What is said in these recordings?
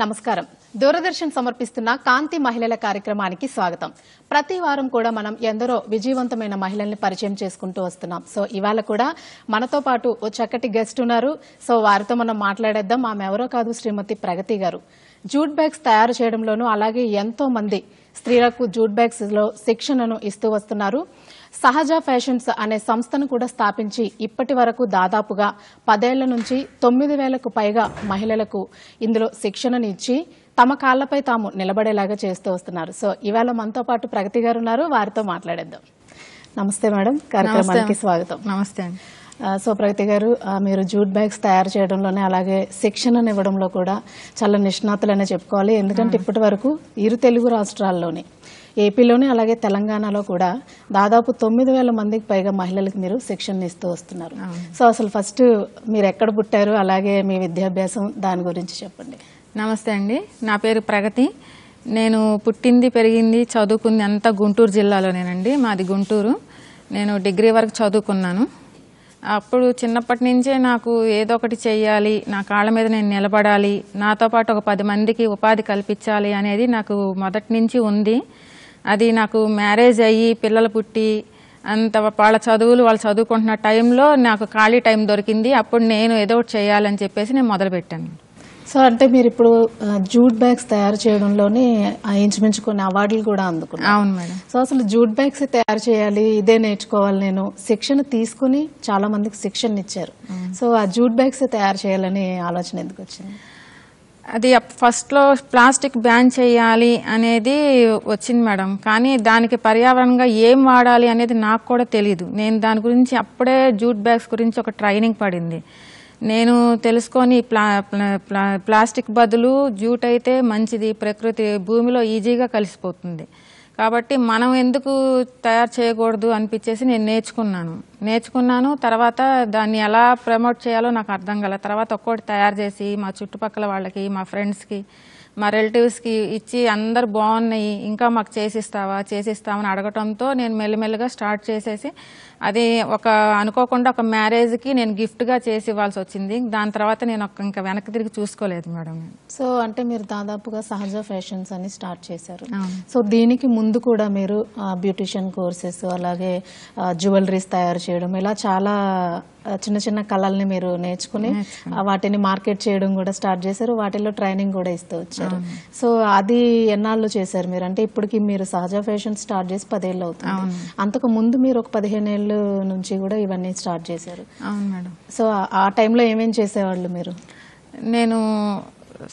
నమస్కారం దూరదర్శన్ సమర్పిస్తున్న కాంతి మహిళల కార్యక్రమానికి స్వాగతం ప్రతి వారం కూడా మనం ఎందరో విజయవంతమైన మహిళల్ని పరిచయం చేసుకుంటూ వస్తున్నాం సో ఇవాళ కూడా మనతో పాటు ఓ చక్కటి గెస్ట్ ఉన్నారు సో వారితో మనం మాట్లాడేద్దాం ఆమె ఎవరో కాదు శ్రీమతి ప్రగతి గారు జూట్ బ్యాగ్స్ తయారు చేయడంలోనూ అలాగే ఎంతో మంది స్త్రీలకు జూట్ బ్యాగ్స్ లో శిక్షణను ఇస్తూ వస్తున్నారు సహజ ఫ్యాషన్స్ అనే సంస్థను కూడా స్థాపించి ఇప్పటి వరకు దాదాపుగా పదేళ్ల నుంచి తొమ్మిది వేలకు పైగా మహిళలకు ఇందులో శిక్షణను ఇచ్చి తమ కాళ్లపై తాము నిలబడేలాగా చేస్తూ వస్తున్నారు సో ఇవాళ మనతో పాటు ప్రగతి గారు ఉన్నారు వారితో మాట్లాడేద్దాం నమస్తే మేడం కార్యక్రమానికి స్వాగతం నమస్తే సో ప్రగతి గారు మీరు జూట్ బ్యాగ్స్ తయారు చేయడంలోనే అలాగే శిక్షణను ఇవ్వడంలో కూడా చాలా నిష్ణాతులనే చెప్పుకోవాలి ఎందుకంటే ఇప్పటి వరకు ఇరు తెలుగు రాష్ట్రాల్లోనే ఏపీలోనే అలాగే తెలంగాణలో కూడా దాదాపు తొమ్మిది వేల మందికి పైగా మహిళలకు మీరు శిక్షణ ఇస్తూ వస్తున్నారు సో అసలు ఫస్ట్ మీరు ఎక్కడ పుట్టారు అలాగే మీ విద్యాభ్యాసం దాని గురించి చెప్పండి నమస్తే అండి నా పేరు ప్రగతి నేను పుట్టింది పెరిగింది చదువుకుంది అంతా గుంటూరు జిల్లాలోనేనండి మాది గుంటూరు నేను డిగ్రీ వరకు చదువుకున్నాను అప్పుడు చిన్నప్పటి నుంచే నాకు ఏదో ఒకటి చేయాలి నా కాళ్ళ మీద నేను నిలబడాలి నాతో పాటు ఒక పది మందికి ఉపాధి కల్పించాలి అనేది నాకు మొదటి నుంచి ఉంది అది నాకు మ్యారేజ్ అయ్యి పిల్లలు పుట్టి అంత వాళ్ళ చదువులు వాళ్ళు చదువుకుంటున్న టైంలో నాకు ఖాళీ టైం దొరికింది అప్పుడు నేను ఏదో ఒకటి చేయాలని చెప్పేసి నేను మొదలుపెట్టాను సో అంటే మీరు ఇప్పుడు జూట్ బ్యాగ్స్ తయారు చేయడంలోనే ఇంచుమించు కొన్ని అవార్డులు కూడా అందుకున్నారు అవును మేడం సో అసలు జూట్ బ్యాగ్స్ తయారు చేయాలి ఇదే నేర్చుకోవాలి నేను శిక్షణ తీసుకుని చాలా మందికి శిక్షణ ఇచ్చారు సో ఆ జూట్ బ్యాగ్స్ తయారు చేయాలని ఆలోచన ఎందుకు వచ్చింది అది ఫస్ట్లో ప్లాస్టిక్ బ్యాన్ చేయాలి అనేది వచ్చింది మేడం కానీ దానికి పర్యావరణంగా ఏం వాడాలి అనేది నాకు కూడా తెలియదు నేను దాని గురించి అప్పుడే జూట్ బ్యాగ్స్ గురించి ఒక ట్రైనింగ్ పడింది నేను తెలుసుకొని ప్లా ప్లాస్టిక్ బదులు జూట్ అయితే మంచిది ప్రకృతి భూమిలో ఈజీగా కలిసిపోతుంది కాబట్టి మనం ఎందుకు తయారు చేయకూడదు అనిపించేసి నేను నేర్చుకున్నాను నేర్చుకున్నాను తర్వాత దాన్ని ఎలా ప్రమోట్ చేయాలో నాకు అర్థం కల తర్వాత ఒక్కోటి తయారు చేసి మా చుట్టుపక్కల వాళ్ళకి మా ఫ్రెండ్స్కి మా రిలేటివ్స్కి ఇచ్చి అందరు బాగున్నాయి ఇంకా మాకు చేసిస్తావా చేసిస్తామని అడగటంతో నేను మెల్లమెల్లగా స్టార్ట్ చేసేసి అది ఒక అనుకోకుండా ఒక మ్యారేజ్కి నేను గిఫ్ట్గా చేసి ఇవ్వాల్సి వచ్చింది దాని తర్వాత నేను ఒక ఇంకా వెనక్కి తిరిగి చూసుకోలేదు మేడం సో అంటే మీరు దాదాపుగా సహజ ఫ్యాషన్స్ అని స్టార్ట్ చేశారు సో దీనికి ముందు కూడా మీరు బ్యూటిషియన్ కోర్సెస్ అలాగే జ్యువెలరీస్ తయారు చేయడం ఇలా చాలా చిన్న చిన్న కళల్ని మీరు నేర్చుకుని వాటిని మార్కెట్ చేయడం కూడా స్టార్ట్ చేశారు వాటిలో ట్రైనింగ్ కూడా ఇస్తూ వచ్చారు సో అది ఎన్నాళ్ళు చేశారు మీరు అంటే ఇప్పటికి మీరు సహజ ఫ్యాషన్ స్టార్ట్ చేసి పదేళ్ళు అవుతుంది అంతకు ముందు మీరు ఒక పదిహేను ఏళ్ళు నుంచి కూడా ఇవన్నీ స్టార్ట్ చేశారు అవును మేడం సో ఆ టైంలో ఏమేం చేసేవాళ్ళు మీరు నేను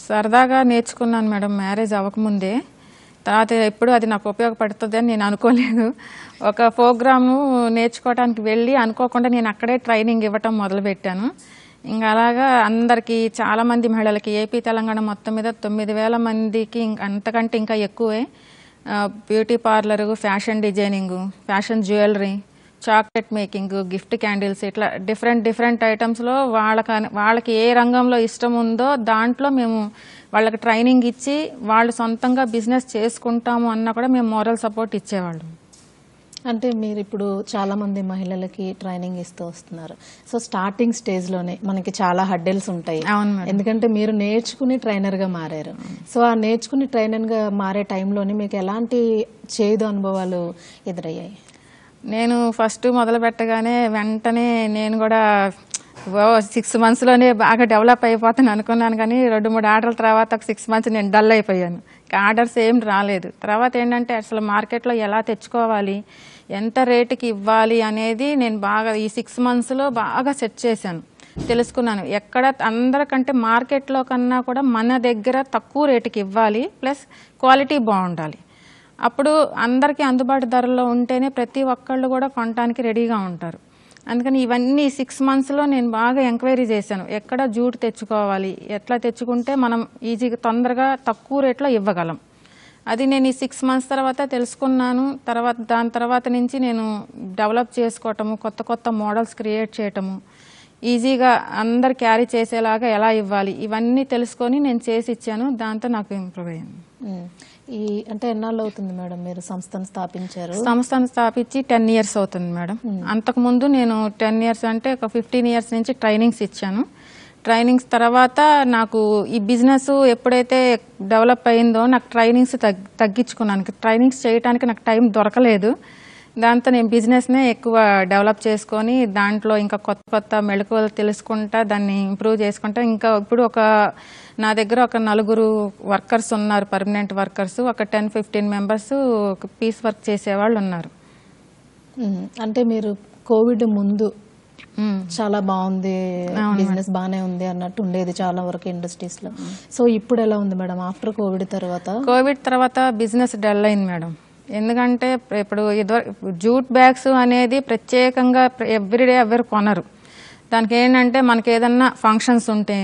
సరదాగా నేర్చుకున్నాను మేడం మ్యారేజ్ అవ్వకముందే తర్వాత ఎప్పుడు అది నాకు ఉపయోగపడుతుంది అని నేను అనుకోలేదు ఒక ప్రోగ్రాము నేర్చుకోవడానికి వెళ్ళి అనుకోకుండా నేను అక్కడే ట్రైనింగ్ ఇవ్వటం మొదలుపెట్టాను ఇంకా అలాగా అందరికీ చాలామంది మహిళలకి ఏపీ తెలంగాణ మొత్తం మీద తొమ్మిది వేల మందికి అంతకంటే ఇంకా ఎక్కువే beauty parlour fashion designing fashion jewellery chocolate making gift candles ఇట్లా డిఫరెంట్ డిఫరెంట్ ఐటమ్స్లో వాళ్ళకి వాళ్ళకి ఏ రంగంలో ఇష్టం ఉందో దాంట్లో మేము వాళ్ళకి ట్రైనింగ్ ఇచ్చి వాళ్ళు సొంతంగా బిజినెస్ చేసుకుంటాము అన్నా కూడా మేము మోరల్ సపోర్ట్ ఇచ్చేవాళ్ళం అంటే మీరు ఇప్పుడు చాలామంది మహిళలకి ట్రైనింగ్ ఇస్తూ వస్తున్నారు సో స్టార్టింగ్ స్టేజ్లోనే మనకి చాలా హడ్డెల్స్ ఉంటాయి ఎందుకంటే మీరు నేర్చుకుని ట్రైనర్గా మారారు సో ఆ నేర్చుకుని ట్రైనర్గా మారే టైంలోనే మీకు ఎలాంటి చేదు అనుభవాలు ఎదురయ్యాయి నేను ఫస్ట్ మొదలు పెట్టగానే వెంటనే నేను కూడా సిక్స్ మంత్స్లోనే బాగా డెవలప్ అయిపోతాను అనుకున్నాను కానీ రెండు మూడు ఆర్డర్ల తర్వాత ఒక సిక్స్ మంత్స్ నేను డల్ అయిపోయాను ఆర్డర్స్ ఏం రాలేదు తర్వాత ఏంటంటే అసలు మార్కెట్లో ఎలా తెచ్చుకోవాలి ఎంత రేటుకి ఇవ్వాలి అనేది నేను బాగా ఈ సిక్స్ మంత్స్లో బాగా సెట్ చేశాను తెలుసుకున్నాను ఎక్కడ అందరికంటే మార్కెట్లో కన్నా కూడా మన దగ్గర తక్కువ రేటుకి ఇవ్వాలి ప్లస్ క్వాలిటీ బాగుండాలి అప్పుడు అందరికీ అందుబాటు ధరలో ఉంటేనే ప్రతి ఒక్కళ్ళు కూడా కొనటానికి రెడీగా ఉంటారు అందుకని ఇవన్నీ సిక్స్ మంత్స్లో నేను బాగా ఎంక్వైరీ చేశాను ఎక్కడ జూట్ తెచ్చుకోవాలి ఎట్లా తెచ్చుకుంటే మనం ఈజీగా తొందరగా తక్కువ రేట్లో ఇవ్వగలం అది నేను ఈ సిక్స్ మంత్స్ తర్వాత తెలుసుకున్నాను తర్వాత దాని తర్వాత నుంచి నేను డెవలప్ చేసుకోవటము కొత్త కొత్త మోడల్స్ క్రియేట్ చేయటము ఈజీగా అందరు క్యారీ చేసేలాగా ఎలా ఇవ్వాలి ఇవన్నీ తెలుసుకొని నేను చేసి ఇచ్చాను దాంతో నాకు ఇంప్రూవ్ అయ్యింది ఈ అంటే ఎన్నాళ్ళు అవుతుంది మేడం మీరు సంస్థను స్థాపించారు సంస్థను స్థాపించి టెన్ ఇయర్స్ అవుతుంది మేడం hmm. అంతకుముందు నేను టెన్ ఇయర్స్ అంటే ఒక ఫిఫ్టీన్ ఇయర్స్ నుంచి ట్రైనింగ్స్ ఇచ్చాను ట్రైనింగ్స్ తర్వాత నాకు ఈ బిజినెస్ ఎప్పుడైతే డెవలప్ అయిందో నాకు ట్రైనింగ్స్ తగ్గించుకున్నాను ట్రైనింగ్స్ చేయడానికి నాకు టైం దొరకలేదు దాంతో నేను బిజినెస్నే ఎక్కువ డెవలప్ చేసుకొని దాంట్లో ఇంకా కొత్త కొత్త మెళకువలు తెలుసుకుంటా దాన్ని ఇంప్రూవ్ చేసుకుంటా ఇంకా ఇప్పుడు ఒక నా దగ్గర ఒక నలుగురు వర్కర్స్ ఉన్నారు పర్మనెంట్ వర్కర్స్ ఒక ten fifteen members piece work చేసేవాళ్ళు ఉన్నారు అంటే మీరు కోవిడ్ ముందు చాలా బాగుంది బిజినెస్ బాగానే ఉంది అన్నట్టు ఉండేది చాలా వరకు ఇండస్ట్రీస్ లో సో ఇప్పుడు ఎలా ఉంది మేడం ఆఫ్టర్ కోవిడ్ తర్వాత కోవిడ్ తర్వాత బిజినెస్ డల్ అయింది మేడం ఎందుకంటే ఇప్పుడు జూట్ బ్యాగ్స్ అనేది ప్రత్యేకంగా ఎవ్రీడే ఎవరు కొనరు దానికి ఏంటంటే మనకి ఏదన్నా ఫంక్షన్స్ ఉంటే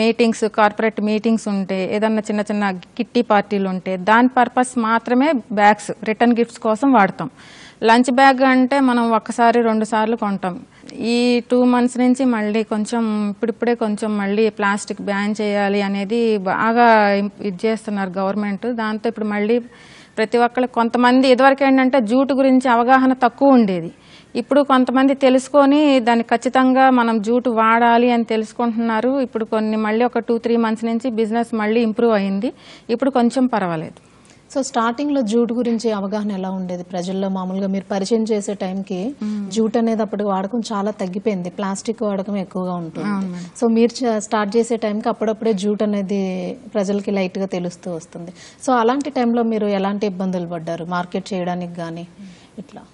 మీటింగ్స్ కార్పొరేట్ మీటింగ్స్ ఉంటే ఏదన్నా చిన్న చిన్న కిట్టి పార్టీలు ఉంటే దాని పర్పస్ మాత్రమే బ్యాగ్స్ రిటర్న్ గిఫ్ట్స్ కోసం వాడతాం లంచ్ బ్యాగ్ అంటే మనం ఒక్కసారి రెండు సార్లు కొంటాం ఈ టూ మంత్స్ నుంచి మళ్ళీ కొంచెం ఇప్పుడిప్పుడే కొంచెం మళ్ళీ ప్లాస్టిక్ బ్యాన్ చేయాలి అనేది బాగా ఇది చేస్తున్నారు గవర్నమెంట్ దాంతో ఇప్పుడు మళ్ళీ ప్రతి ఒక్కళ్ళు కొంతమంది ఇదివరకు ఏంటంటే జూటు గురించి అవగాహన తక్కువ ఉండేది ఇప్పుడు కొంతమంది తెలుసుకొని దాన్ని ఖచ్చితంగా మనం జూటు వాడాలి అని తెలుసుకుంటున్నారు ఇప్పుడు కొన్ని మళ్ళీ ఒక టూ త్రీ మంత్స్ నుంచి బిజినెస్ మళ్ళీ ఇంప్రూవ్ అయింది ఇప్పుడు కొంచెం పర్వాలేదు సో స్టార్టింగ్ లో జూట్ గురించి అవగాహన ఎలా ఉండేది ప్రజల్లో మామూలుగా మీరు పరిచయం చేసే టైంకి జూట్ అనేది అప్పుడు వాడకం చాలా తగ్గిపోయింది ప్లాస్టిక్ వాడకం ఎక్కువగా ఉంటుంది సో మీరు స్టార్ట్ చేసే టైంకి అప్పుడప్పుడే జూట్ అనేది ప్రజలకి లైట్ గా తెలుస్తూ వస్తుంది సో అలాంటి టైంలో మీరు ఎలాంటి ఇబ్బందులు పడ్డారు మార్కెట్ చేయడానికి కానీ ఇట్లా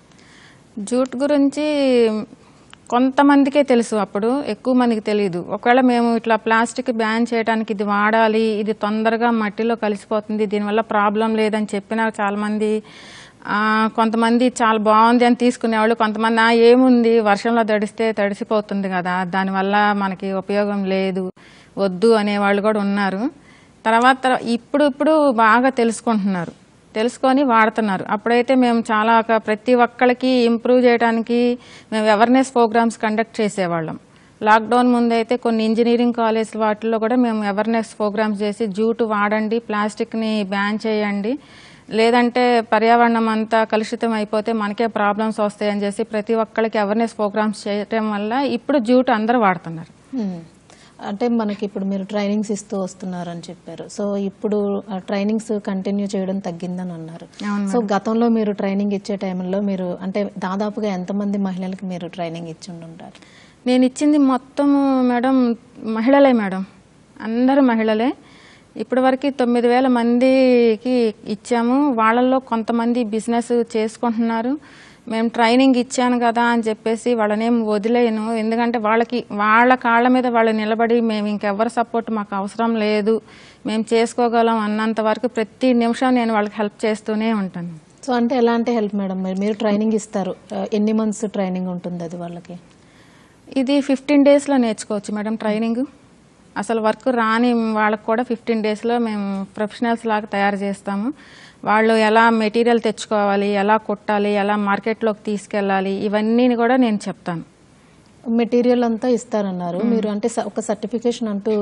జూట్ గురించి కొంతమందికే తెలుసు అప్పుడు ఎక్కువ మందికి తెలియదు ఒకవేళ మేము ఇట్లా ప్లాస్టిక్ బ్యాన్ చేయడానికి ఇది వాడాలి ఇది తొందరగా మట్టిలో కలిసిపోతుంది దీనివల్ల ప్రాబ్లం లేదని చెప్పినా చాలామంది కొంతమంది చాలా బాగుంది అని తీసుకునేవాళ్ళు కొంతమంది ఆ ఏముంది వర్షంలో తడిస్తే తడిసిపోతుంది కదా దానివల్ల మనకి ఉపయోగం లేదు వద్దు అనేవాళ్ళు కూడా ఉన్నారు తర్వాత ఇప్పుడు ఇప్పుడు బాగా తెలుసుకుంటున్నారు తెలుసుకొని వాడుతున్నారు అప్పుడైతే మేము చాలా ఒక ప్రతి ఒక్కరికి ఇంప్రూవ్ చేయడానికి మేము అవేర్నెస్ ప్రోగ్రామ్స్ కండక్ట్ చేసేవాళ్ళం లాక్డౌన్ ముందైతే కొన్ని ఇంజనీరింగ్ కాలేజ్ వాటిల్లో కూడా మేము అవేర్నెస్ ప్రోగ్రామ్స్ చేసి జ్యూటు వాడండి ప్లాస్టిక్ని బ్యాన్ చేయండి లేదంటే పర్యావరణం అంతా కలుషితం అయిపోతే మనకే ప్రాబ్లమ్స్ వస్తాయని చెప్పి ప్రతి ఒక్కరికి అవేర్నెస్ ప్రోగ్రామ్స్ చేయటం వల్ల ఇప్పుడు జూటు అందరూ వాడుతున్నారు అంటే మనకి ఇప్పుడు మీరు ట్రైనింగ్స్ ఇస్తూ వస్తున్నారు అని చెప్పారు సో ఇప్పుడు ట్రైనింగ్స్ కంటిన్యూ చేయడం తగ్గిందని అన్నారు సో గతంలో మీరు ట్రైనింగ్ ఇచ్చే టైంలో మీరు అంటే దాదాపుగా ఎంతమంది మహిళలకు మీరు ట్రైనింగ్ ఇచ్చి ఉంటారు నేను ఇచ్చింది మొత్తం మేడం మహిళలే మేడం అందరు మహిళలే ఇప్పటి వరకు తొమ్మిది వేల మందికి ఇచ్చాము వాళ్ళల్లో కొంతమంది బిజినెస్ చేసుకుంటున్నారు మేము ట్రైనింగ్ ఇచ్చాను కదా అని చెప్పేసి వాళ్ళనేం వదిలేను ఎందుకంటే వాళ్ళకి వాళ్ళ కాళ్ళ మీద వాళ్ళు నిలబడి మేము ఇంకెవరి సపోర్ట్ మాకు అవసరం లేదు మేము చేసుకోగలం అన్నంత వరకు ప్రతి నిమిషం నేను వాళ్ళకి హెల్ప్ చేస్తూనే ఉంటాను సో అంటే ఎలాంటి హెల్ప్ మేడం మీరు ట్రైనింగ్ ఇస్తారు ఎన్ని మంత్స్ ట్రైనింగ్ ఉంటుంది అది వాళ్ళకి ఇది ఫిఫ్టీన్ డేస్లో నేర్చుకోవచ్చు మేడం ట్రైనింగ్ అసలు వర్క్ రాని వాళ్ళకు కూడా ఫిఫ్టీన్ డేస్లో మేము ప్రొఫెషనల్స్ లాగా తయారు చేస్తాము వాళ్ళు ఎలా మెటీరియల్ తెచ్చుకోవాలి ఎలా కుట్టాలి ఎలా మార్కెట్లోకి తీసుకెళ్ళాలి ఇవన్నీ కూడా నేను చెప్తాను మెటీరియల్ అంతా ఇస్తారన్నారు మీరు అంటే ఒక సర్టిఫికేషన్ అంటూ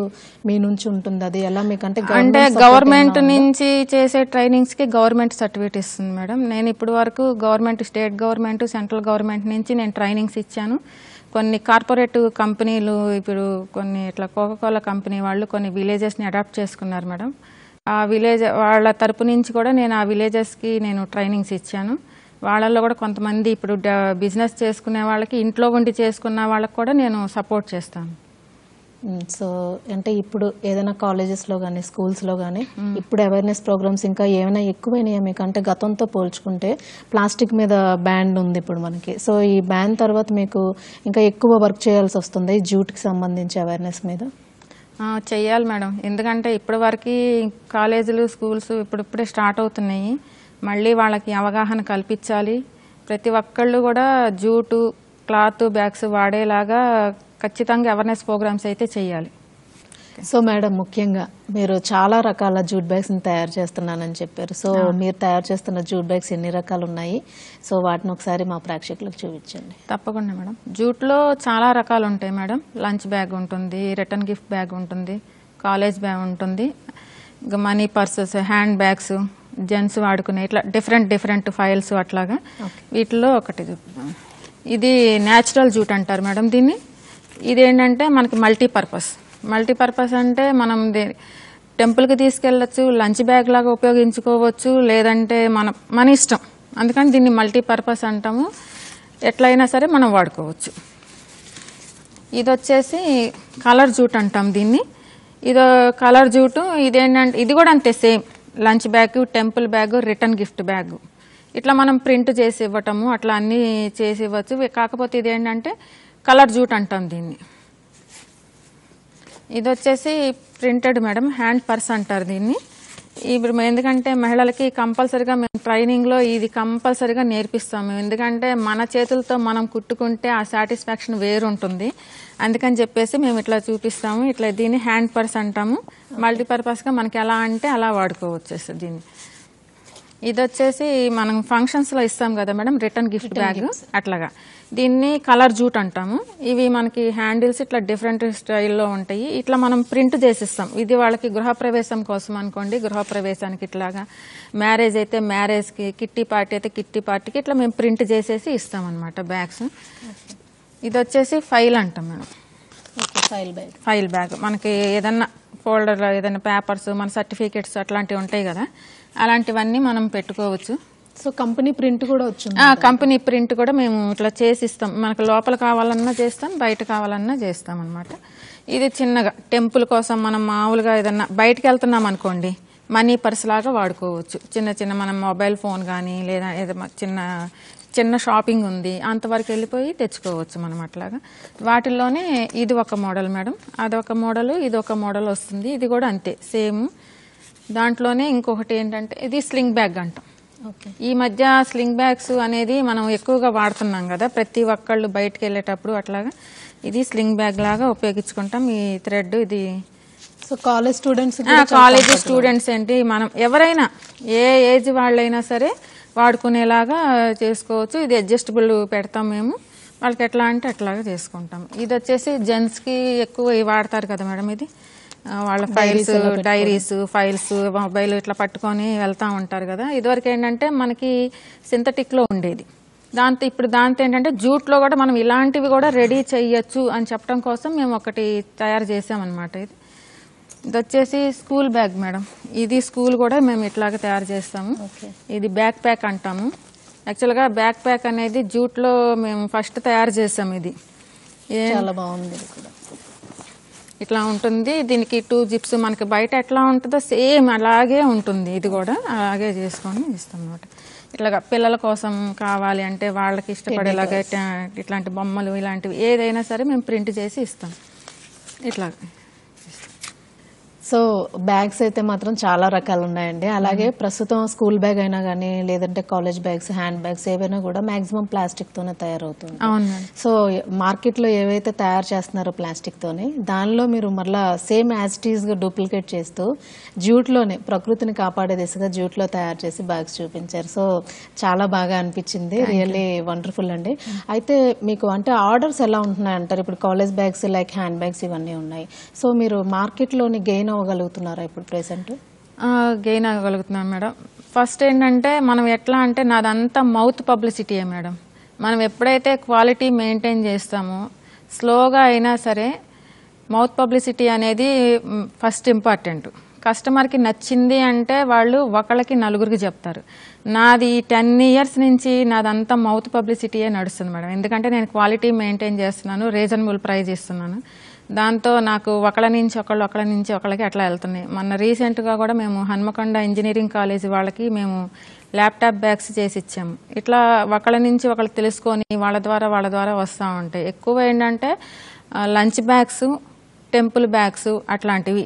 మీ నుంచి ఉంటుంది అది ఎలా మీకు అంటే అంటే గవర్నమెంట్ నుంచి చేసే ట్రైనింగ్స్ కి గవర్నమెంట్ సర్టిఫికేట్ ఇస్తుంది మేడం నేను ఇప్పటి వరకు government state government central government నుంచి నేను ట్రైనింగ్స్ ఇచ్చాను కొన్ని కార్పొరేట్ కంపెనీలు ఇప్పుడు కొన్ని ఇట్లా కోకోకోలా కంపెనీ వాళ్ళు కొన్ని విలేజెస్ని అడాప్ట్ చేసుకున్నారు మేడం ఆ విలేజ్ వాళ్ళ తరపు నుంచి కూడా నేను ఆ విలేజెస్కి నేను ట్రైనింగ్స్ ఇచ్చాను వాళ్ళల్లో కూడా కొంతమంది ఇప్పుడు బిజినెస్ చేసుకునే వాళ్ళకి ఇంట్లో ఉండి చేసుకున్న వాళ్ళకి కూడా నేను సపోర్ట్ చేస్తాను సో అంటే ఇప్పుడు ఏదైనా కాలేజెస్లో కానీ స్కూల్స్లో కానీ ఇప్పుడు అవేర్నెస్ ప్రోగ్రామ్స్ ఇంకా ఏమైనా ఎక్కువైనాయా మీకు అంటే గతంతో పోల్చుకుంటే ప్లాస్టిక్ మీద బ్యాన్ ఉంది ఇప్పుడు మనకి సో ఈ బ్యాన్ తర్వాత మీకు ఇంకా ఎక్కువ వర్క్ చేయాల్సి వస్తుంది జూట్కి సంబంధించి అవేర్నెస్ మీద చెయ్యాలి మేడం ఎందుకంటే ఇప్పటి వరకు కాలేజీలు స్కూల్స్ ఇప్పుడిప్పుడే స్టార్ట్ అవుతున్నాయి మళ్ళీ వాళ్ళకి అవగాహన కల్పించాలి ప్రతి ఒక్కళ్ళు కూడా జూటు క్లాత్ బ్యాగ్స్ వాడేలాగా ఖచ్చితంగా అవేర్నెస్ ప్రోగ్రామ్స్ అయితే చేయాలి సో మేడం ముఖ్యంగా మీరు చాలా రకాల జూట్ బ్యాగ్స్ని తయారు చేస్తున్నానని చెప్పారు సో మీరు తయారు చేస్తున్న జూట్ బ్యాగ్స్ ఎన్ని రకాలు ఉన్నాయి సో వాటిని ఒకసారి మా ప్రేక్షకులకు చూపించండి తప్పకుండా మేడం జూట్లో చాలా రకాలు ఉంటాయి మేడం లంచ్ బ్యాగ్ ఉంటుంది రిటర్న్ గిఫ్ట్ బ్యాగ్ ఉంటుంది కాలేజ్ బ్యాగ్ ఉంటుంది ఇంకా money purses hand bags gents వాడుకునే ఇట్లా డిఫరెంట్ డిఫరెంట్ ఫైల్స్ అట్లాగా వీటిలో ఒకటి ఇది న్యాచురల్ జూట్ అంటారు మేడం దీన్ని ఇది ఏంటంటే మనకి మల్టీపర్పస్ మల్టీపర్పస్ అంటే మనం టెంపుల్కి తీసుకెళ్ళచ్చు లంచ్ బ్యాగ్ లాగా ఉపయోగించుకోవచ్చు లేదంటే మన మన ఇష్టం అందుకని దీన్ని మల్టీపర్పస్ అంటాము ఎట్లయినా సరే మనం వాడుకోవచ్చు ఇది వచ్చేసి కలర్ జూట్ అంటాం దీన్ని ఇది కలర్ జూటు ఇదేంటంటే ఇది కూడా అంతే same lunch bag temple bag return gift bag ఇట్లా మనం ప్రింట్ చేసి ఇవ్వటము అట్లా అన్నీ చేసి ఇవ్వచ్చు కాకపోతే ఇదేంటంటే కలర్ జూట్ అంటాం దీన్ని ఇది వచ్చేసి ప్రింటెడ్ మేడం హ్యాండ్ పర్స్ అంటారు దీన్ని ఇప్పుడు ఎందుకంటే మహిళలకి కంపల్సరిగా మేము ట్రైనింగ్లో ఇది కంపల్సరిగా నేర్పిస్తాము ఎందుకంటే మన చేతులతో మనం కుట్టుకుంటే ఆ సాటిస్ఫాక్షన్ వేరు ఉంటుంది అందుకని చెప్పేసి మేము ఇట్లా చూపిస్తాము ఇట్లా దీన్ని హ్యాండ్ పర్స్ అంటాము మల్టీపర్పస్గా మనకి ఎలా అంటే అలా వాడుకోవచ్చు దీన్ని ఇది వచ్చేసి మనం ఫంక్షన్స్లో ఇస్తాం కదా మేడం రిటర్న్ గిఫ్ట్ బ్యాగ్ అట్లాగా దీన్ని కలర్ జూట్ అంటాము ఇవి మనకి హ్యాండిల్స్ ఇట్లా డిఫరెంట్ స్టైల్లో ఉంటాయి ఇట్లా మనం ప్రింట్ చేసిస్తాం ఇది వాళ్ళకి గృహప్రవేశం కోసం అనుకోండి గృహప్రవేశానికి ఇట్లాగా మ్యారేజ్ అయితే మ్యారేజ్కి కిట్టి పార్టీ అయితే కిట్టి పార్టీకి ఇట్లా మేము ప్రింట్ చేసేసి ఇస్తాం అనమాట బ్యాగ్స్ ఇది వచ్చేసి ఫైల్ అంటాం madam file bag file bag మనకి ఏదన్నా ఫోల్డర్లో ఏదైనా పేపర్స్ మన సర్టిఫికేట్స్ అట్లాంటివి ఉంటాయి కదా అలాంటివన్నీ మనం పెట్టుకోవచ్చు సో కంపెనీ ప్రింట్ కూడా వచ్చింది కంపెనీ ప్రింట్ కూడా మేము ఇట్లా చేసిస్తాం మనకు లోపల కావాలన్నా చేస్తాం బయట కావాలన్నా చేస్తాం అనమాట ఇది చిన్నగా టెంపుల్ కోసం మనం మామూలుగా ఏదన్నా బయటకు వెళ్తున్నాం అనుకోండి మనీ పర్స్ లాగా వాడుకోవచ్చు చిన్న చిన్న మనం మొబైల్ ఫోన్ కానీ లేదా ఏదైనా చిన్న చిన్న షాపింగ్ ఉంది అంతవరకు వెళ్ళిపోయి తెచ్చుకోవచ్చు మనం అట్లాగా వాటిల్లోనే ఇది ఒక మోడల్ మేడం అది ఒక మోడల్ ఇది ఒక మోడల్ వస్తుంది ఇది కూడా అంతే సేమ్ దాంట్లోనే ఇంకొకటి ఏంటంటే ఇది స్లింగ్ బ్యాగ్ అంటాం ఈ మధ్య స్లింగ్ బ్యాగ్స్ అనేది మనం ఎక్కువగా వాడుతున్నాం కదా ప్రతి ఒక్కళ్ళు బయటకు వెళ్ళేటప్పుడు అట్లాగా ఇది స్లింగ్ బ్యాగ్ లాగా ఉపయోగించుకుంటాం ఈ థ్రెడ్ ఇది so college students college students ఏంటి మనం ఎవరైనా ఏ ఏజ్ వాళ్ళైనా సరే వాడుకునేలాగా చేసుకోవచ్చు ఇది అడ్జస్టబుల్ పెడతాం మేము వాళ్ళకి ఎట్లా అంటే అట్లాగా చేసుకుంటాం ఇది వచ్చేసి జెంట్స్కి ఎక్కువ వాడతారు కదా మేడం ఇది వాళ్ళ ఫైల్స్ డైరీస్ ఫైల్స్ మొబైల్ ఇట్లా పట్టుకొని వెళ్తూ ఉంటారు కదా ఇదివరకు ఏంటంటే మనకి సింథటిక్లో ఉండేది దాంతో ఇప్పుడు దాంతో ఏంటంటే జూట్లో కూడా మనం ఇలాంటివి కూడా రెడీ చేయొచ్చు అని చెప్పడం కోసం మేము ఒకటి తయారు చేసామన్నమాట ఇది ఇది వచ్చేసి స్కూల్ బ్యాగ్ మేడం ఇది స్కూల్ కూడా మేము ఇట్లాగే తయారు చేస్తాము ఇది బ్యాక్ ప్యాక్ అంటాము యాక్చువల్గా బ్యాక్ ప్యాక్ అనేది జూట్లో మేము ఫస్ట్ తయారు చేసాము ఇది చాలా బాగుంది ఇట్లా ఉంటుంది దీనికి టూ జిప్స్ మనకి బయట ఎట్లా ఉంటుందో సేమ్ అలాగే ఉంటుంది ఇది కూడా అలాగే చేసుకొని ఇస్తాం అనమాట ఇట్లాగా పిల్లల కోసం కావాలి అంటే వాళ్ళకి ఇష్టపడేలాగా ఇట్లాంటి బొమ్మలు ఇలాంటివి ఏదైనా సరే మేము ప్రింట్ చేసి ఇస్తాం ఇట్లా సో బ్యాగ్స్ అయితే మాత్రం చాలా రకాలు ఉన్నాయండి అలాగే ప్రస్తుతం స్కూల్ బ్యాగ్ అయినా కానీ లేదంటే కాలేజ్ బ్యాగ్స్ హ్యాండ్ బ్యాగ్స్ ఏవైనా కూడా మాక్సిమం ప్లాస్టిక్ తోనే తయారవుతుంది సో మార్కెట్ లో ఏవైతే తయారు చేస్తున్నారో ప్లాస్టిక్ తోనే దానిలో మీరు మరలా సేమ్ టీస్ గా డూప్లికేట్ చేస్తూ జ్యూట్ లోనే ప్రకృతిని కాపాడే దిశగా జ్యూట్ లో తయారు చేసి బ్యాగ్స్ చూపించారు సో చాలా బాగా అనిపించింది రియల్లీ వండర్ఫుల్ అండి అయితే మీకు అంటే ఆర్డర్స్ ఎలా ఉంటున్నాయి అంటారు ఇప్పుడు college bags like hand bags ఇవన్నీ ఉన్నాయి సో మీరు మార్కెట్ లోని గెయిన్ అవ్వగలుగుతున్నారా ఇప్పుడు ప్రెసెంట్ గెయిన్ అవ్వగలుగుతున్నాను మేడం ఫస్ట్ ఏంటంటే మనం ఎట్లా అంటే నాదంతా మౌత్ పబ్లిసిటీయే మేడం మనం ఎప్పుడైతే క్వాలిటీ మెయింటైన్ చేస్తామో స్లోగా అయినా సరే మౌత్ పబ్లిసిటీ అనేది ఫస్ట్ ఇంపార్టెంట్ కస్టమర్కి నచ్చింది అంటే వాళ్ళు ఒకళ్ళకి నలుగురికి చెప్తారు నాది టెన్ ఇయర్స్ నుంచి నాదంతా మౌత్ పబ్లిసిటీయే నడుస్తుంది మేడం ఎందుకంటే నేను క్వాలిటీ మెయింటైన్ చేస్తున్నాను రీజనబుల్ ప్రైజ్ ఇస్తున్నాను దాంతో నాకు ఒకళ్ళ నుంచి ఒకళ్ళు ఒకళ్ళ నుంచి ఒకళ్ళకి అట్లా వెళ్తున్నాయి మొన్న రీసెంట్గా కూడా మేము హన్మకొండ ఇంజనీరింగ్ కాలేజీ వాళ్ళకి మేము ల్యాప్టాప్ బ్యాగ్స్ చేసి ఇచ్చాము ఇట్లా ఒకళ్ళ నుంచి ఒకళ్ళు తెలుసుకొని వాళ్ళ ద్వారా వాళ్ళ ద్వారా వస్తూ ఉంటాయి ఎక్కువ ఏంటంటే లంచ్ బ్యాగ్స్ టెంపుల్ బ్యాగ్స్ అట్లాంటివి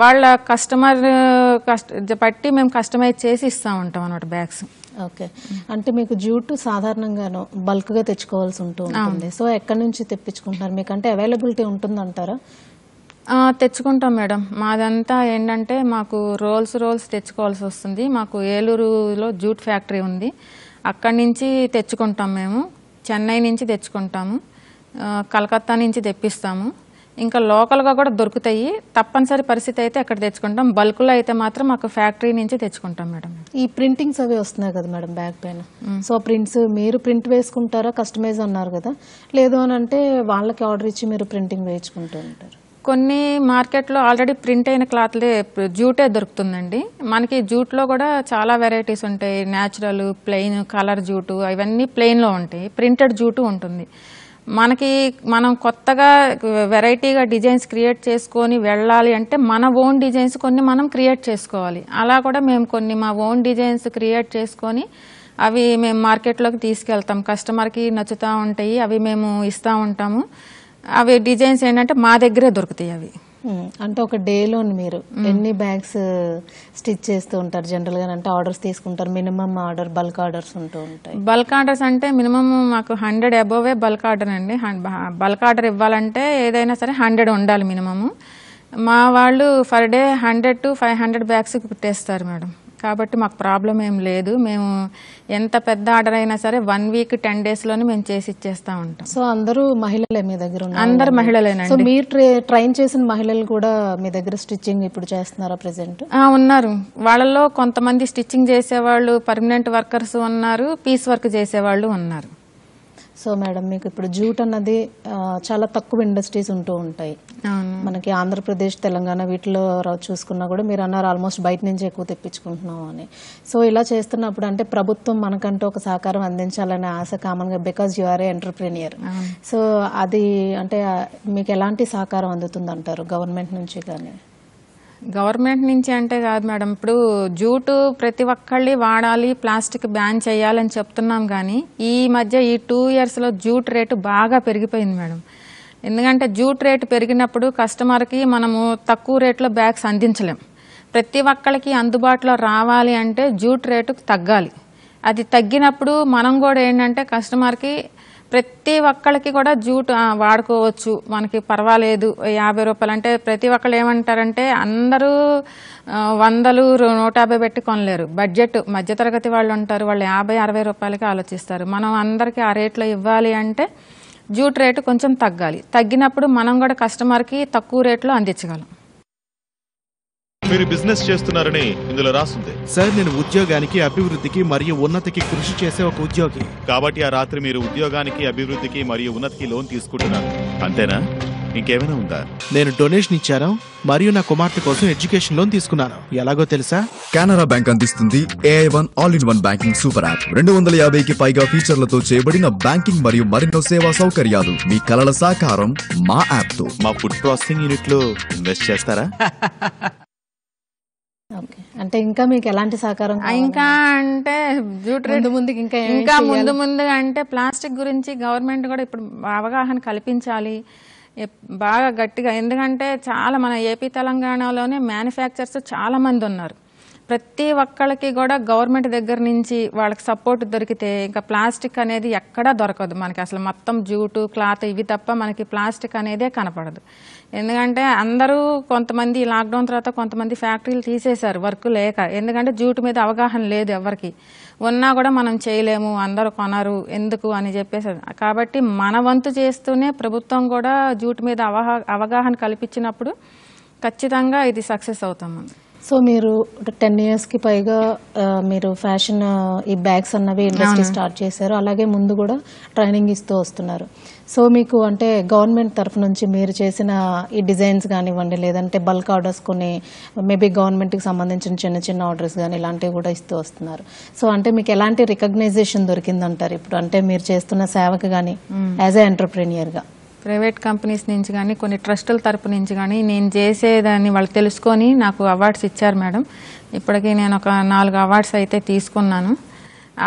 వాళ్ళ కస్టమర్ కష్ట బట్టి మేము కస్టమైజ్ చేసి ఇస్తా ఉంటాం అనమాట బ్యాగ్స్ ఓకే అంటే మీకు జ్యూటు సాధారణంగాను బల్క్గా తెచ్చుకోవాల్సి ఉంటూ ఉంటుంది సో ఎక్కడి నుంచి తెప్పించుకుంటున్నారు మీకు అంటే అవైలబిలిటీ ఉంటుందంటారా తెచ్చుకుంటాం మేడం మాదంతా ఏంటంటే మాకు రోల్స్ రోల్స్ తెచ్చుకోవాల్సి వస్తుంది మాకు ఏలూరులో జూట్ ఫ్యాక్టరీ ఉంది అక్కడి నుంచి తెచ్చుకుంటాం మేము చెన్నై నుంచి తెచ్చుకుంటాము కలకత్తా నుంచి తెప్పిస్తాము ఇంకా లోకల్గా కూడా దొరుకుతాయి తప్పనిసరి పరిస్థితి అయితే ఎక్కడ తెచ్చుకుంటాం బల్క్లో అయితే మాత్రం మాకు ఫ్యాక్టరీ నుంచి తెచ్చుకుంటాం మేడం ఈ ప్రింటింగ్స్ అవి వస్తున్నాయి కదా మేడం బ్యాగ్ పైన సో ప్రింట్స్ మీరు ప్రింట్ వేసుకుంటారా కస్టమైజ్ అన్నారు కదా లేదు అని అంటే వాళ్ళకి ఆర్డర్ ఇచ్చి మీరు ప్రింటింగ్ వేయించుకుంటూ ఉంటారు కొన్ని మార్కెట్లో ఆల్రెడీ ప్రింట్ అయిన క్లాత్లే జూటే దొరుకుతుందండి మనకి జూట్లో కూడా చాలా వెరైటీస్ ఉంటాయి న్యాచురల్ ప్లెయిన్ కలర్ జూటు అవన్నీ ప్లెయిన్లో ఉంటాయి ప్రింటెడ్ జూటు ఉంటుంది మనకి మనం కొత్తగా వెరైటీగా డిజైన్స్ క్రియేట్ చేసుకొని వెళ్ళాలి అంటే మన ఓన్ డిజైన్స్ కొన్ని మనం క్రియేట్ చేసుకోవాలి అలా కూడా మేము కొన్ని మా ఓన్ డిజైన్స్ క్రియేట్ చేసుకొని అవి మేము మార్కెట్లోకి తీసుకెళ్తాం కస్టమర్కి నచ్చుతూ ఉంటాయి అవి మేము ఇస్తూ ఉంటాము అవి డిజైన్స్ ఏంటంటే మా దగ్గరే దొరుకుతాయి అవి అంటే ఒక డేలో మీరు ఎన్ని బ్యాగ్స్ స్టిచ్ చేస్తూ ఉంటారు జనరల్ గా అంటే ఆర్డర్స్ తీసుకుంటారు మినిమం ఆర్డర్ బల్క్ ఆర్డర్స్ ఉంటూ ఉంటాయి బల్క్ ఆర్డర్స్ అంటే మినిమం మాకు హండ్రెడ్ అబోవే బల్క్ ఆర్డర్ అండి బల్క్ ఆర్డర్ ఇవ్వాలంటే ఏదైనా సరే హండ్రెడ్ ఉండాలి మినిమము మా వాళ్ళు per day hundred to five hundred bags కుట్టేస్తారు మేడం కాబట్టి మాకు ప్రాబ్లం ఏం లేదు మేము ఎంత పెద్ద ఆర్డర్ అయినా సరే వన్ వీక్ టెన్ డేస్ లోనే మేము చేసి ఇచ్చేస్తా ఉంటాం సో అందరూ మహిళలే మీ దగ్గర అందరు మహిళలేనండి సో మీరు ట్రైన్ చేసిన మహిళలు కూడా మీ దగ్గర స్టిచ్చింగ్ ఇప్పుడు చేస్తున్నారా ప్రెసెంట్ ఉన్నారు వాళ్ళలో కొంతమంది స్టిచ్చింగ్ చేసేవాళ్ళు పర్మనెంట్ వర్కర్స్ ఉన్నారు పీస్ వర్క్ చేసేవాళ్ళు ఉన్నారు సో మేడం మీకు ఇప్పుడు జూట్ అన్నది చాలా తక్కువ ఇండస్ట్రీస్ ఉంటూ ఉంటాయి మనకి ఆంధ్రప్రదేశ్ తెలంగాణ వీటిలో చూసుకున్నా కూడా మీరు అన్నారు ఆల్మోస్ట్ బయట నుంచి ఎక్కువ తెప్పించుకుంటున్నాం అని సో ఇలా చేస్తున్నప్పుడు అంటే ప్రభుత్వం మనకంటూ ఒక సహకారం అందించాలనే ఆశ కామన్గా because you are a entrepreneur so అది అంటే మీకు ఎలాంటి సహకారం అందుతుంది అంటారు గవర్నమెంట్ నుంచి కానీ గవర్నమెంట్ నుంచి అంటే కాదు మేడం ఇప్పుడు జూటు ప్రతి ఒక్కళ్ళు వాడాలి ప్లాస్టిక్ బ్యాన్ చేయాలని చెప్తున్నాం కానీ ఈ మధ్య ఈ టూ ఇయర్స్లో జూట్ రేటు బాగా పెరిగిపోయింది మేడం ఎందుకంటే జూట్ రేటు పెరిగినప్పుడు కస్టమర్కి మనము తక్కువ రేట్లో బ్యాగ్స్ అందించలేం ప్రతి ఒక్కళ్ళకి అందుబాటులో రావాలి అంటే జూట్ రేటు తగ్గాలి అది తగ్గినప్పుడు మనం కూడా ఏంటంటే కస్టమర్కి ప్రతి ఒక్కళ్ళకి కూడా జూట్ వాడుకోవచ్చు మనకి పర్వాలేదు యాభై రూపాయలు అంటే ప్రతి ఒక్కళ్ళు ఏమంటారంటే అందరూ వందలు నూట యాభై పెట్టి కొనలేరు బడ్జెట్ మధ్యతరగతి వాళ్ళు ఉంటారు వాళ్ళు యాభై అరవై రూపాయలకి ఆలోచిస్తారు మనం అందరికీ ఆ రేట్లో ఇవ్వాలి అంటే జూట్ రేటు కొంచెం తగ్గాలి తగ్గినప్పుడు మనం కూడా కస్టమర్కి తక్కువ రేట్లో అందించగలం మీరు బిజినెస్ చేస్తున్నారని ఇందులో రాసుంది సార్ నేను ఉద్యోగానికి అభివృద్ధికి మరియు ఉన్నతికి కృషి చేసే ఒక ఉద్యోగి కాబట్టి ఆ రాత్రి మీరు ఉద్యోగానికి అభివృద్ధికి మరియు ఉన్నతికి లోన్ తీసుకుంటున్నారు అంతేనా ఇంకేమైనా ఉందా నేను డొనేషన్ ఇచ్చాను మరియు నా కుమార్తె కోసం ఎడ్యుకేషన్ లోన్ తీసుకున్నాను ఎలాగో తెలుసా కెనరా బ్యాంక్ అందిస్తుంది AI one all in one banking super app రెండు వందల యాభైకి పైగా ఫీచర్లతో చేయబడిన బ్యాంకింగ్ మరియు మరింత సేవా సౌకర్యాలు మీ కలల సాకారం మా యాప్ తో మా ఫుడ్ ప్రాసెసింగ్ యూనిట్ లో ఇన్వెస్ట్ చేస్తారా అంటే ఇంకా మీకు ఎలాంటి సహకారం ఇంకా అంటే జూట్ రెండు ఇంకా ఇంకా ముందు ముందుగా అంటే ప్లాస్టిక్ గురించి గవర్నమెంట్ కూడా ఇప్పుడు అవగాహన కల్పించాలి బాగా గట్టిగా ఎందుకంటే చాలా మన ఏపీ తెలంగాణలోనే మ్యానుఫ్యాక్చర్స్ చాలా మంది ఉన్నారు ప్రతి ఒక్కళ్ళకి కూడా గవర్నమెంట్ దగ్గర నుంచి వాళ్ళకి సపోర్ట్ దొరికితే ఇంకా ప్లాస్టిక్ అనేది ఎక్కడా దొరకదు మనకి అసలు మొత్తం జూటు క్లాత్ ఇవి తప్ప మనకి ప్లాస్టిక్ అనేదే కనపడదు ఎందుకంటే అందరూ కొంతమంది లాక్డౌన్ తర్వాత కొంతమంది ఫ్యాక్టరీలు తీసేశారు వర్క్ లేక ఎందుకంటే జూటు మీద అవగాహన లేదు ఎవరికి ఉన్నా కూడా మనం చేయలేము అందరూ కొనరు ఎందుకు అని చెప్పేసి కాబట్టి మన వంతు చేస్తూనే ప్రభుత్వం కూడా జూట్ మీద అవగాహన కల్పించినప్పుడు ఖచ్చితంగా ఇది సక్సెస్ అవుతాం సో మీరు టెన్ ఇయర్స్కి పైగా మీరు ఫ్యాషన్ ఈ బ్యాగ్స్ అన్నవి ఇండస్ట్రీ స్టార్ట్ చేశారు అలాగే ముందు కూడా ట్రైనింగ్ ఇస్తూ వస్తున్నారు సో మీకు అంటే గవర్నమెంట్ తరఫు నుంచి మీరు చేసిన ఈ డిజైన్స్ కానివ్వండి లేదంటే బల్క్ ఆర్డర్స్ కొన్ని మేబీ గవర్నమెంట్కి సంబంధించిన చిన్న చిన్న ఆర్డర్స్ కానీ ఇలాంటివి కూడా ఇస్తూ వస్తున్నారు సో అంటే మీకు ఎలాంటి రికగ్నైజేషన్ దొరికిందంటారు ఇప్పుడు అంటే మీరు చేస్తున్న సేవకు కానీ యాజ్ ఏ ఎంటర్ప్రీనియర్గా ప్రైవేట్ కంపెనీస్ నుంచి కానీ కొన్ని ట్రస్టుల తరపు నుంచి కానీ నేను చేసేదాన్ని వాళ్ళు తెలుసుకొని నాకు అవార్డ్స్ ఇచ్చారు మేడం ఇప్పటికీ నేను ఒక నాలుగు అవార్డ్స్ అయితే తీసుకున్నాను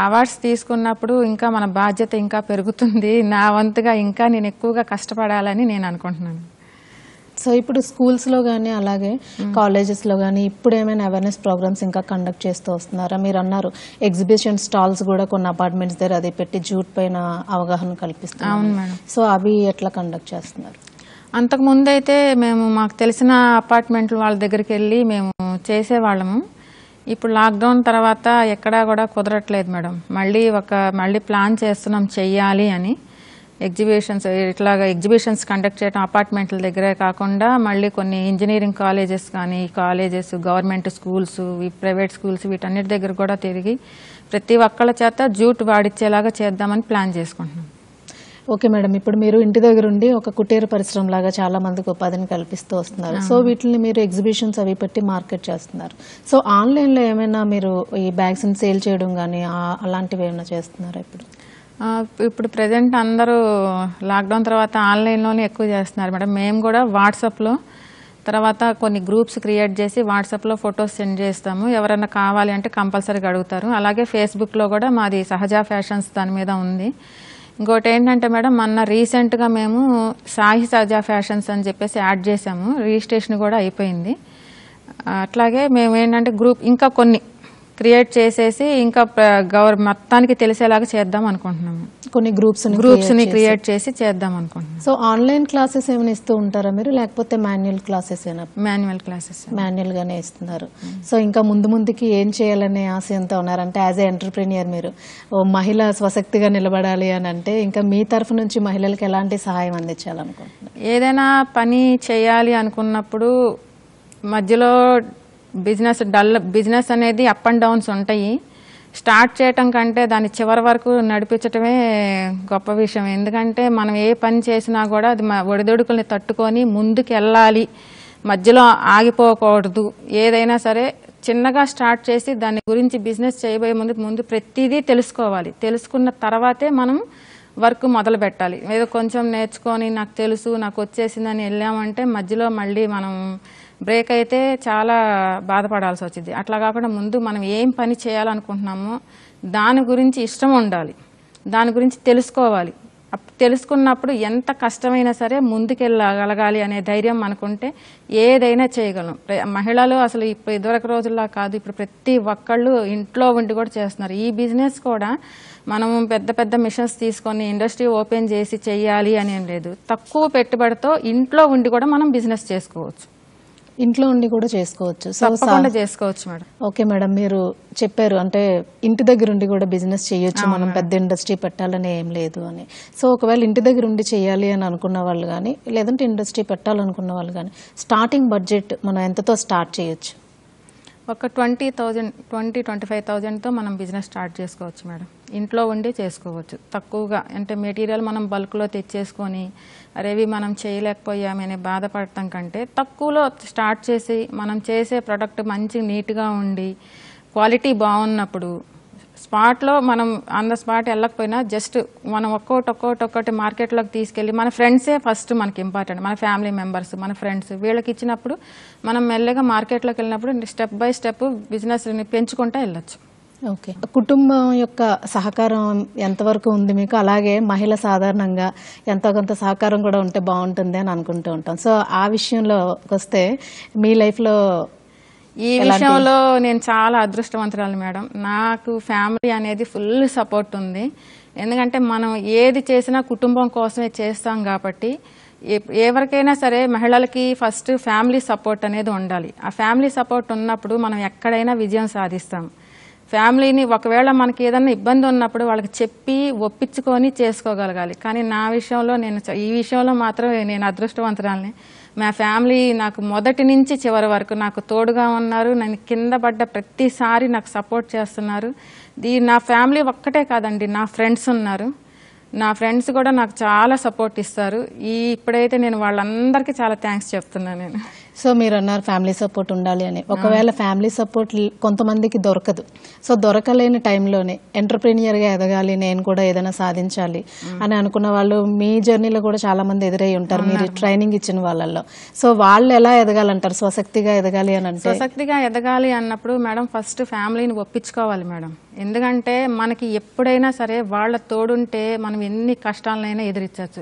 అవార్డ్స్ తీసుకున్నప్పుడు ఇంకా మన బాధ్యత ఇంకా పెరుగుతుంది నా వంతుగా ఇంకా నేను ఎక్కువగా కష్టపడాలని నేను అనుకుంటున్నాను సో ఇప్పుడు స్కూల్స్లో కానీ అలాగే కాలేజెస్లో కానీ ఇప్పుడు ఏమైనా అవేర్నెస్ ప్రోగ్రామ్స్ ఇంకా కండక్ట్ చేస్తూ వస్తున్నారా మీరు అన్నారు ఎగ్జిబిషన్ స్టాల్స్ కూడా కొన్ని అపార్ట్మెంట్స్ దగ్గర అది పెట్టి జూట్ పైన అవగాహన కల్పిస్తున్నారు సో అవి ఎట్లా కండక్ట్ చేస్తున్నారు అంతకుముందు అయితే మేము మాకు తెలిసిన అపార్ట్మెంట్లు వాళ్ళ దగ్గరికి వెళ్ళి మేము చేసేవాళ్ళము ఇప్పుడు లాక్డౌన్ తర్వాత ఎక్కడా కూడా కుదరట్లేదు మేడం మళ్ళీ ఒక మళ్ళీ ప్లాన్ చేస్తున్నాం చెయ్యాలి అని ఎగ్జిబిషన్స్ ఇట్లాగా ఎగ్జిబిషన్స్ కండక్ట్ చేయడం అపార్ట్మెంట్ల దగ్గరే కాకుండా మళ్ళీ కొన్ని ఇంజనీరింగ్ కాలేజెస్ కానీ colleges government schools private schools వీటన్నిటి దగ్గర కూడా తిరిగి ప్రతి ఒక్కళ్ళ చేత జూట్ వాడిచ్చేలాగా చేద్దామని ప్లాన్ చేసుకుంటున్నాం ఓకే మేడం ఇప్పుడు మీరు ఇంటి దగ్గర ఉండి ఒక కుటీర పరిశ్రమ లాగా చాలా మందికి ఉపాధిని కల్పిస్తూ వస్తున్నారు సో వీటిని మీరు ఎగ్జిబిషన్స్ అవి పెట్టి మార్కెట్ చేస్తున్నారు సో ఆన్లైన్లో ఏమైనా మీరు ఈ బ్యాగ్స్ని సేల్ చేయడం కానీ అలాంటివి ఏమైనా చేస్తున్నారా ఇప్పుడు ఇప్పుడు ప్రజెంట్ అందరూ లాక్డౌన్ తర్వాత ఆన్లైన్లోనే ఎక్కువ చేస్తున్నారు మేడం మేము కూడా వాట్సాప్లో తర్వాత కొన్ని గ్రూప్స్ క్రియేట్ చేసి వాట్సాప్లో ఫొటోస్ సెండ్ చేస్తాము ఎవరైనా కావాలి అంటే కంపల్సరీగా అడుగుతారు అలాగే ఫేస్బుక్లో కూడా మాది సహజ ఫ్యాషన్స్ దాని మీద ఉంది ఇంకోటి ఏంటంటే మేడం మొన్న రీసెంట్గా మేము సాయి సహజ ఫ్యాషన్స్ అని చెప్పేసి యాడ్ చేసాము రిజిస్ట్రేషన్ కూడా అయిపోయింది అట్లాగే మేము ఏంటంటే గ్రూప్ ఇంకా కొన్ని క్రియేట్ చేసేసి ఇంకా గవర్ మొత్తానికి తెలిసేలాగా చేద్దాం అనుకుంటున్నాము కొన్ని గ్రూప్స్ గ్రూప్స్ ని క్రియేట్ చేసి చేద్దాం అనుకుంటున్నాం సో ఆన్లైన్ క్లాసెస్ ఏమైనా ఇస్తూ ఉంటారా మీరు లేకపోతే మాన్యువల్ క్లాసెస్ ఏనా మాన్యువల్ క్లాసెస్ మాన్యువల్ గానే ఇస్తున్నారు సో ఇంకా ముందు ముందుకి ఏం చేయాలనే ఆశ ఎంతో ఉన్నారంటే యాజ్ ఏ ఎంటర్ప్రీనియర్ మీరు మహిళ స్వశక్తిగా నిలబడాలి అని అంటే ఇంకా మీ తరఫు నుంచి మహిళలకు ఎలాంటి సహాయం అందించాలనుకుంటున్నారు ఏదైనా పని చేయాలి అనుకున్నప్పుడు మధ్యలో బిజినెస్ డల్ బిజినెస్ అనేది అప్ అండ్ డౌన్స్ ఉంటాయి స్టార్ట్ చేయటం కంటే దాని చివరి వరకు నడిపించటమే గొప్ప విషయం ఎందుకంటే మనం ఏ పని చేసినా కూడా అది ఒడిదొడుకుల్ని తట్టుకొని ముందుకు వెళ్ళాలి మధ్యలో ఆగిపోకూడదు ఏదైనా సరే చిన్నగా స్టార్ట్ చేసి దాని గురించి బిజినెస్ చేయబోయే ముందు ముందు ప్రతిదీ తెలుసుకోవాలి తెలుసుకున్న తర్వాతే మనం వర్క్ మొదలు పెట్టాలి ఏదో కొంచెం నేర్చుకొని నాకు తెలుసు నాకు వచ్చేసిందని వెళ్ళామంటే మధ్యలో మళ్ళీ మనం బ్రేక్ అయితే చాలా బాధపడాల్సి వచ్చింది అట్లా కాకుండా ముందు మనం ఏం పని చేయాలనుకుంటున్నామో దాని గురించి ఇష్టం ఉండాలి దాని గురించి తెలుసుకోవాలి తెలుసుకున్నప్పుడు ఎంత కష్టమైనా సరే ముందుకెళ్ళగలగాలి అనే ధైర్యం మనకుంటే ఏదైనా చేయగలం మహిళలు అసలు ఇప్పుడు ఇదివరకు రోజుల్లో కాదు ఇప్పుడు ప్రతి ఒక్కళ్ళు ఇంట్లో ఉండి కూడా చేస్తున్నారు ఈ బిజినెస్ కూడా మనం పెద్ద పెద్ద మిషన్స్ తీసుకొని ఇండస్ట్రీ ఓపెన్ చేసి చేయాలి అని లేదు తక్కువ పెట్టుబడితో ఇంట్లో ఉండి కూడా మనం బిజినెస్ చేసుకోవచ్చు ఇంట్లో ఉండి కూడా చేసుకోవచ్చు చేసుకోవచ్చు మేడం ఓకే మేడం మీరు చెప్పారు అంటే ఇంటి దగ్గర ఉండి కూడా బిజినెస్ చేయొచ్చు మనం పెద్ద ఇండస్ట్రీ పెట్టాలని ఏం లేదు అని సో ఒకవేళ ఇంటి దగ్గర ఉండి చేయాలి అని అనుకున్న వాళ్ళు కానీ లేదంటే ఇండస్ట్రీ పెట్టాలనుకున్న వాళ్ళు కానీ స్టార్టింగ్ బడ్జెట్ మనం ఎంతతో స్టార్ట్ చేయొచ్చు ఒక twenty thousand twenty twenty five థౌజండ్తో మనం బిజినెస్ స్టార్ట్ చేసుకోవచ్చు మేడం ఇంట్లో ఉండి చేసుకోవచ్చు తక్కువగా అంటే మెటీరియల్ మనం బల్క్లో తెచ్చేసుకొని అరేవి మనం చేయలేకపోయామని బాధపడటం కంటే తక్కువలో స్టార్ట్ చేసి మనం చేసే ప్రొడక్ట్ మంచి నీట్గా ఉండి క్వాలిటీ బాగున్నప్పుడు స్పాట్లో మనం ఆన్ ద స్పాట్ వెళ్ళకపోయినా జస్ట్ మనం ఒక్కొక్కటి ఒక్కొక్కటి ఒక్కటి మార్కెట్లోకి తీసుకెళ్ళి మన ఫ్రెండ్సే ఫస్ట్ మనకి ఇంపార్టెంట్ మన ఫ్యామిలీ మెంబర్స్ మన ఫ్రెండ్స్ వీళ్ళకి ఇచ్చినప్పుడు మనం మెల్లగా మార్కెట్లోకి వెళ్ళినప్పుడు స్టెప్ బై స్టెప్ బిజినెస్ని పెంచుకుంటూ వెళ్ళచ్చు ఓకే కుటుంబం యొక్క సహకారం ఎంతవరకు ఉంది మీకు అలాగే మహిళ సాధారణంగా ఎంతో కొంత సహకారం కూడా ఉంటే బాగుంటుంది అని అనుకుంటూ ఉంటాం సో ఆ విషయంలో వస్తే మీ లైఫ్లో ఈ విషయంలో నేను చాలా అదృష్టవంతురాలు మేడం నాకు ఫ్యామిలీ అనేది ఫుల్ సపోర్ట్ ఉంది ఎందుకంటే మనం ఏది చేసినా కుటుంబం కోసమే చేస్తాం కాబట్టి ఎవరికైనా సరే మహిళలకి ఫస్ట్ ఫ్యామిలీ సపోర్ట్ అనేది ఉండాలి ఆ ఫ్యామిలీ సపోర్ట్ ఉన్నప్పుడు మనం ఎక్కడైనా విజయం సాధిస్తాం ఫ్యామిలీని ఒకవేళ మనకి ఏదైనా ఇబ్బంది ఉన్నప్పుడు వాళ్ళకి చెప్పి ఒప్పించుకొని చేసుకోగలగాలి కానీ నా విషయంలో నేను ఈ విషయంలో మాత్రం నేను అదృష్టవంతురాలని మా ఫ్యామిలీ నాకు మొదటి నుంచి చివరి వరకు నాకు తోడుగా ఉన్నారు నన్ను కింద పడ్డ ప్రతిసారి నాకు సపోర్ట్ చేస్తున్నారు దీ నా ఫ్యామిలీ ఒక్కటే కాదండి నా ఫ్రెండ్స్ ఉన్నారు నా ఫ్రెండ్స్ కూడా నాకు చాలా సపోర్ట్ ఇస్తారు ఈ ఇప్పుడైతే నేను వాళ్ళందరికీ చాలా థ్యాంక్స్ చెప్తున్నాను నేను సో మీరు అన్నారు ఫ్యామిలీ సపోర్ట్ ఉండాలి అని ఒకవేళ ఫ్యామిలీ సపోర్ట్ కొంతమందికి దొరకదు సో దొరకలేని టైంలోనే ఎంటర్ప్రీనియర్గా ఎదగాలి నేను కూడా ఏదైనా సాధించాలి అని అనుకున్న వాళ్ళు మీ జర్నీలో కూడా చాలా మంది ఎదురై ఉంటారు మీరు ట్రైనింగ్ ఇచ్చిన వాళ్ళల్లో సో వాళ్ళు ఎలా ఎదగాలంటారు స్వశక్తిగా ఎదగాలి అని అంటే స్వశక్తిగా ఎదగాలి అన్నప్పుడు మేడం ఫస్ట్ ఫ్యామిలీని ఒప్పించుకోవాలి మేడం ఎందుకంటే మనకి ఎప్పుడైనా సరే వాళ్ళ తోడుంటే మనం ఎన్ని కష్టాలనైనా ఎదిరించవచ్చు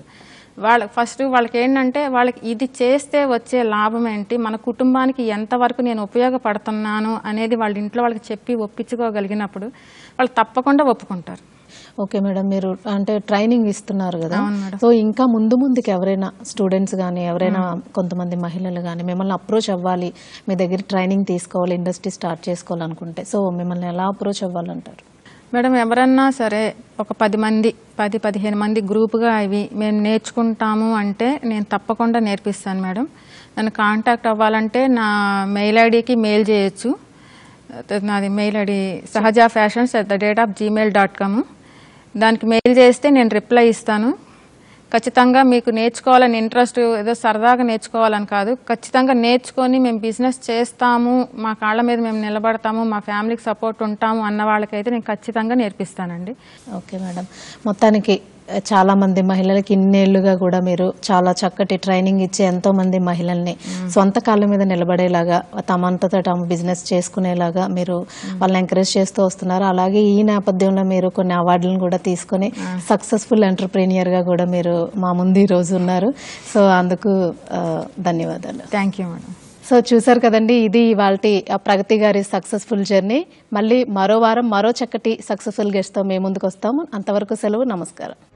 వాళ్ళ ఫస్ట్ వాళ్ళకి ఏంటంటే వాళ్ళకి ఇది చేస్తే వచ్చే లాభం ఏంటి మన కుటుంబానికి ఎంతవరకు నేను ఉపయోగపడుతున్నాను అనేది వాళ్ళ ఇంట్లో వాళ్ళకి చెప్పి ఒప్పించుకోగలిగినప్పుడు వాళ్ళు తప్పకుండా ఒప్పుకుంటారు ఓకే మేడం మీరు అంటే ట్రైనింగ్ ఇస్తున్నారు కదా సో ఇంకా ముందు ముందుకు ఎవరైనా స్టూడెంట్స్ కానీ ఎవరైనా కొంతమంది మహిళలు కానీ మిమ్మల్ని అప్రోచ్ అవ్వాలి మీ దగ్గర ట్రైనింగ్ తీసుకోవాలి ఇండస్ట్రీ స్టార్ట్ చేసుకోవాలనుకుంటే సో మిమ్మల్ని ఎలా అప్రోచ్ అవ్వాలంటారు మేడం ఎవరన్నా సరే ఒక పది మంది పది పదిహేను మంది గ్రూప్గా అవి మేము నేర్చుకుంటాము అంటే నేను తప్పకుండా నేర్పిస్తాను మేడం నన్ను కాంటాక్ట్ అవ్వాలంటే నా మెయిల్ ఐడికి మెయిల్ చేయొచ్చు నాది mail ID Sahaja fashions at the date of Gmail dot com దానికి మెయిల్ చేస్తే నేను రిప్లై ఇస్తాను ఖచ్చితంగా మీకు నేర్చుకోవాలని ఇంట్రెస్ట్ ఏదో సరదాగా నేర్చుకోవాలని కాదు ఖచ్చితంగా నేర్చుకొని మేము బిజినెస్ చేస్తాము మా కాళ్ళ మీద మేము నిలబడతాము మా ఫ్యామిలీకి సపోర్ట్ ఉంటాము అన్న వాళ్ళకైతే నేను ఖచ్చితంగా నేర్పిస్తానండి ఓకే మేడం మొత్తానికి చాలామంది మహిళలకి ఇన్నేళ్లుగా కూడా మీరు చాలా చక్కటి ట్రైనింగ్ ఇచ్చి ఎంతోమంది మహిళల్ని సొంత కాళ్ళ మీద నిలబడేలాగా తమంతట తాము బిజినెస్ చేసుకునేలాగా మీరు వాళ్ళని ఎంకరేజ్ చేస్తూ వస్తున్నారు అలాగే ఈ నేపథ్యంలో మీరు కొన్ని అవార్డులను కూడా తీసుకొని సక్సెస్ఫుల్ ఎంటర్ప్రీనియర్గా కూడా మీరు మా ముందు ఈ రోజు ఉన్నారు సో అందుకు ధన్యవాదాలు థ్యాంక్ యూ మేడం సో చూసారు కదండి ఇది వాళ్ళ ప్రగతి గారి సక్సెస్ఫుల్ జర్నీ మళ్ళీ మరో వారం మరో చక్కటి సక్సెస్ఫుల్ గెస్ట్తో మేము ముందుకు వస్తాము అంతవరకు సెలవు నమస్కారం